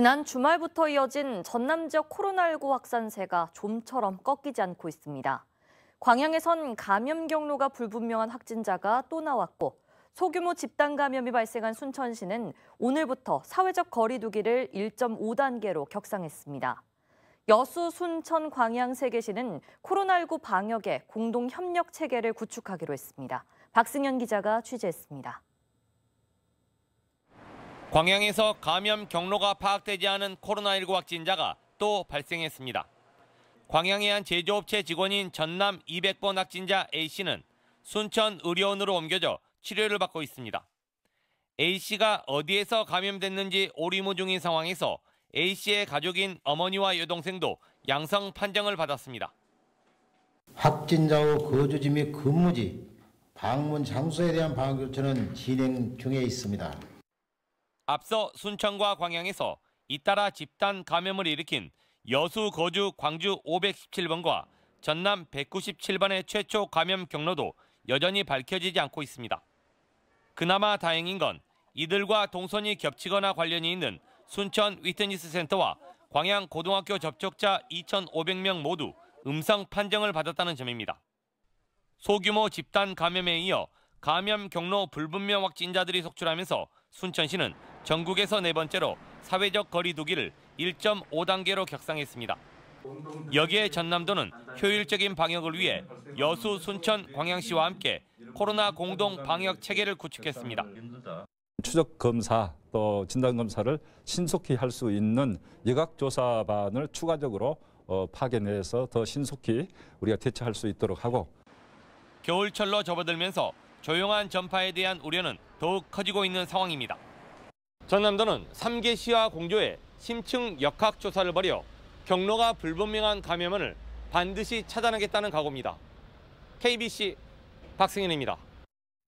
지난 주말부터 이어진 전남 지역 코로나19 확산세가 좀처럼 꺾이지 않고 있습니다. 광양에선 감염 경로가 불분명한 확진자가 또 나왔고 소규모 집단 감염이 발생한 순천시는 오늘부터 사회적 거리두기를 1.5단계로 격상했습니다. 여수, 순천, 광양 세 개시는 코로나19 방역에 공동 협력 체계를 구축하기로 했습니다. 박승현 기자가 취재했습니다. 광양에서 감염 경로가 파악되지 않은 코로나19 확진자가 또 발생했습니다. 광양의 한 제조업체 직원인 전남 200번 확진자 A씨는 순천 의료원으로 옮겨져 치료를 받고 있습니다. A씨가 어디에서 감염됐는지 오리무 중인 상황에서 A씨의 가족인 어머니와 여동생도 양성 판정을 받았습니다. 확진자의 거주지 및 근무지, 방문 장소에 대한 방역 조치는 진행 중에 있습니다. 앞서 순천과 광양에서 잇따라 집단 감염을 일으킨 여수 거주 광주 517번과 전남 197번의 최초 감염 경로도 여전히 밝혀지지 않고 있습니다. 그나마 다행인 건 이들과 동선이 겹치거나 관련이 있는 순천 위트니스 센터와 광양 고등학교 접촉자 2,500명 모두 음성 판정을 받았다는 점입니다. 소규모 집단 감염에 이어 감염 경로 불분명 확진자들이 속출하면서 순천시는 전국에서 네 번째로 사회적 거리두기를 1.5단계로 격상했습니다. 여기에 전남도는 효율적인 방역을 위해 여수, 순천, 광양시와 함께 코로나 공동 방역 체계를 구축했습니다. 추적 검사 또 진단 검사를 신속히 할 수 있는 예각조사반을 추가적으로 어, 파견해서 더 신속히 우리가 대처할 수 있도록 하고 겨울철로 접어들면서 조용한 전파에 대한 우려는 더욱 커지고 있는 상황입니다. 전남도는 3개 시와 공조에 심층 역학 조사를 벌여 경로가 불분명한 감염원을 반드시 차단하겠다는 각오입니다. KBC 박승현입니다.